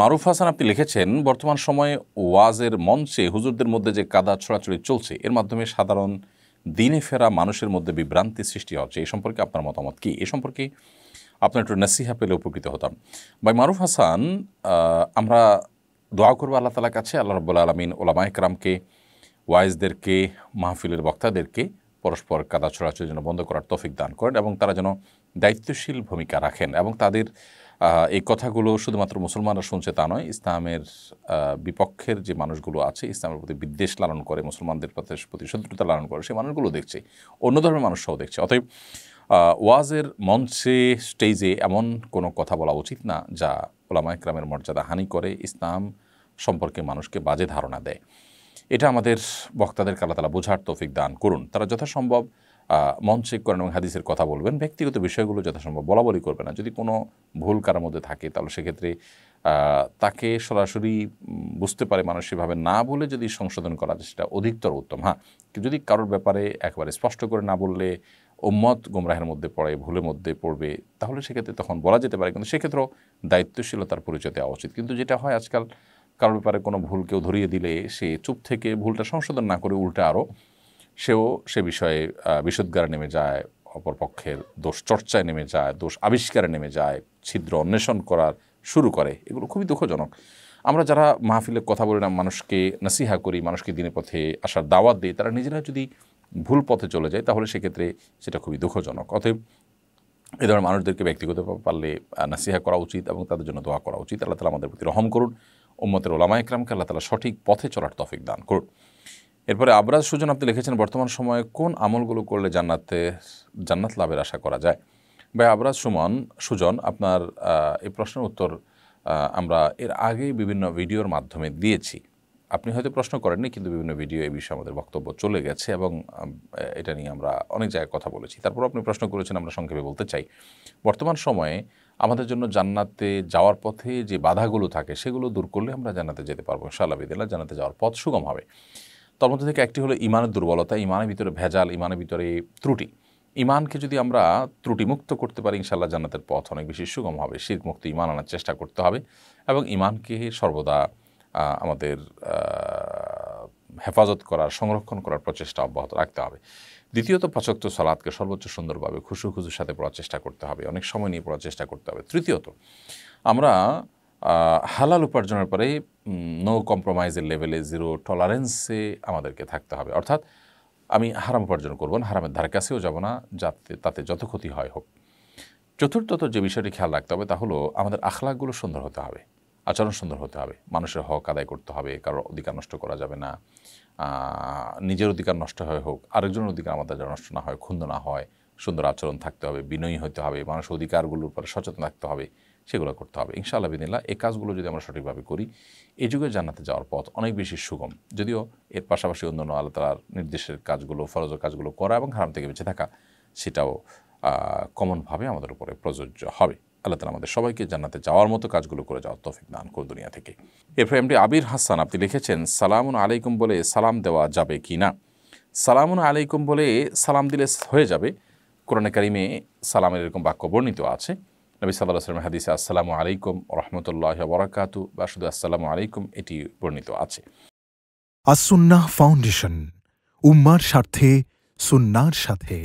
মারুফ হাসান আপনি লিখেছেন বর্তমান সময়ে ওয়াজের মঞ্চে হুজুরদের মধ্যে যে কাদা ছড়াছড়ি চলছে এর মাধ্যমে সাধারণ দিনে ফেরা মানুষের মধ্যে বিভ্রান্তি সৃষ্টি হচ্ছে এ সম্পর্কে আপনার মতামত কি এ সম্পর্কে আপনার একটু নাসিহা পেলে উপকৃত হতাম ভাই মারুফ হাসান আমরা দোয়া করবো আল্লাহ তালার কাছে আল্লাহ রব্বুল আলমিন ওলামা ইকরামকে ওয়াইজদেরকে মাহফিলের বক্তাদেরকে পরস্পর কাদা ছড়াছড়ি যেন বন্ধ করার তফিক দান করেন এবং তারা যেন দায়িত্বশীল ভূমিকা রাখেন এবং তাদের এই কথাগুলো শুধুমাত্র মুসলমানরা শুনছে তা নয় ইসলামের বিপক্ষের যে মানুষগুলো আছে ইসলামের প্রতি বিদ্বেষ লালন করে মুসলমানদের প্রতি শত্রুতা লালন করে সেই মানুষগুলো দেখছে অন্য ধর্মের মানুষরাও দেখছে অতএব ওয়াজের মঞ্চে স্টেজে এমন কোনো কথা বলা উচিত না যা ওলামা ইকরামের মর্যাদা হানি করে ইসলাম সম্পর্কে মানুষকে বাজে ধারণা দেয় এটা আমাদের বক্তাদেরকে আল্লাহ তালা বোঝার তৌফিক দান করুন তারা যথাসম্ভব মঞ্চে করেন এবং হাদিসের কথা বলবেন ব্যক্তিগত বিষয়গুলো যথাসম্ভব বলাবলি করবে না যদি কোনো ভুল কারোর মধ্যে থাকে তাহলে সেক্ষেত্রে তাকে সরাসরি বুঝতে পারে মানুষ সেভাবে না বলে যদি সংশোধন করা যায় সেটা অধিকতর উত্তম হ্যাঁ যদি কারোর ব্যাপারে একবারে স্পষ্ট করে না বললে ওম্মত গোমরাহের মধ্যে পড়ে ভুলের মধ্যে পড়বে তাহলে সেক্ষেত্রে তখন বলা যেতে পারে কিন্তু সেক্ষেত্রেও দায়িত্বশীলতার পরিচয় দেওয়া উচিত কিন্তু যেটা হয় আজকাল কারোর ব্যাপারে কোনো ভুল কেউ ধরিয়ে দিলে সে চুপ থেকে ভুলটা সংশোধন না করে উল্টা আরও সেও সে বিষয়ে বিশদগারে নেমে যায় অপরপক্ষের দোষ চর্চায় নেমে যায় দোষ আবিষ্কারে নেমে যায় ছিদ্র অন্বেষণ করার শুরু করে এগুলো খুবই দুঃখজনক আমরা যারা মাহফিলে কথা বলি না মানুষকে নাসিহা করি মানুষকে দিনে পথে আসার দাওয়াত দিই তারা নিজেরা যদি ভুল পথে চলে যায় তাহলে সেক্ষেত্রে সেটা খুবই দুঃখজনক অতএব এ ধরনের মানুষদেরকে ব্যক্তিগত পারলে নাসিহা করা উচিত এবং তাদের জন্য দোয়া করা উচিত আল্লাহ তালা আমাদের প্রতি রহম করুন ওম্মতের ওলামা ইকরামকে আল্লাহ তালা সঠিক পথে চলার তফিক দান করুন এরপরে আবরাজ সুজন আপনি লিখেছেন বর্তমান সময়ে কোন আমলগুলো করলে জান্নাতে জান্নাত লাভের আশা করা যায় ভাই আবরাজ সুমন সুজন আপনার এই প্রশ্নের উত্তর আমরা এর আগেই বিভিন্ন ভিডিওর মাধ্যমে দিয়েছি আপনি হয়তো প্রশ্ন করেননি কিন্তু বিভিন্ন ভিডিও এই বিষয়ে আমাদের বক্তব্য চলে গেছে এবং এটা নিয়ে আমরা অনেক জায়গায় কথা বলেছি তারপর আপনি প্রশ্ন করেছেন আমরা সংক্ষেপে বলতে চাই বর্তমান সময়ে আমাদের জন্য জান্নাতে যাওয়ার পথে যে বাধাগুলো থাকে সেগুলো দূর করলে আমরা জান্নাতে যেতে পারবো ইনশাআল্লাহ বিদিল্লা জান্নাতে যাওয়ার পথ সুগম হবে তার মধ্যে থেকে একটি হলো ইমানের দুর্বলতা ইমানের ভিতরে ভেজাল ইমানের ভিতরে ত্রুটি ইমানকে যদি আমরা ত্রুটিমুক্ত করতে পারি ইনশাল্লাহ জান্নাতের পথ অনেক বেশি সুগম হবে শির মুক্ত ইমান আনার চেষ্টা করতে হবে এবং ইমানকে সর্বদা আমাদের হেফাজত করার সংরক্ষণ করার প্রচেষ্টা অব্যাহত রাখতে হবে দ্বিতীয়ত পাচক্ত সালাদকে সর্বোচ্চ সুন্দরভাবে খুশু খুশুর সাথে পড়ার চেষ্টা করতে হবে অনেক সময় নিয়ে পড়ার চেষ্টা করতে হবে তৃতীয়ত আমরা হালাল উপার্জনের পরে নো কম্প্রোমাইজের লেভেলে জিরো টলারেন্সে আমাদেরকে থাকতে হবে অর্থাৎ আমি হারাম উপার্জন করব না হারামের ধার কাছেও যাব না যাতে তাতে যত ক্ষতি হয় হোক চতুর্থত যে বিষয়টি খেয়াল রাখতে হবে তা হলো আমাদের আখলাগুলো সুন্দর হতে হবে আচরণ সুন্দর হতে হবে মানুষের হক আদায় করতে হবে কারোর অধিকার নষ্ট করা যাবে না নিজের অধিকার নষ্ট হয়ে হোক আরেকজনের অধিকার আমাদের যেন নষ্ট না হয় ক্ষুণ্ণ না হয় সুন্দর আচরণ থাকতে হবে বিনয়ী হতে হবে মানুষ অধিকারগুলোর উপরে সচেতন থাকতে হবে সেগুলো করতে হবে ইনশাআল্লাহ বিদিল্লা এই কাজগুলো যদি আমরা সঠিকভাবে করি এই যুগে জান্নাতে যাওয়ার পথ অনেক বেশি সুগম যদিও এর পাশাপাশি অন্যান্য আল্লাহ তালার নির্দেশের কাজগুলো ফরজ কাজগুলো করা এবং হারাম থেকে বেঁচে থাকা সেটাও কমনভাবে আমাদের উপরে প্রযোজ্য হবে আল্লাহ তালা আমাদের সবাইকে জান্নাতে যাওয়ার মতো কাজগুলো করে যাওয়ার তফিক দান করুন দুনিয়া থেকে এফএমডি আবির হাসান আপনি লিখেছেন সালামুন আলাইকুম বলে সালাম দেওয়া যাবে কি না সালামুন আলাইকুম বলে সালাম দিলে হয়ে যাবে কোরআন কারিমে সালামের এরকম বাক্য বর্ণিত আছে নবী সাল্লাহ সাল্লামের হাদিসে আসসালামু আলাইকুম রহমতুল্লাহ বরাকাতু বা শুধু আসসালামু আলাইকুম এটি বর্ণিত আছে আসুন্না ফাউন্ডেশন উম্মার স্বার্থে সুন্নার সাথে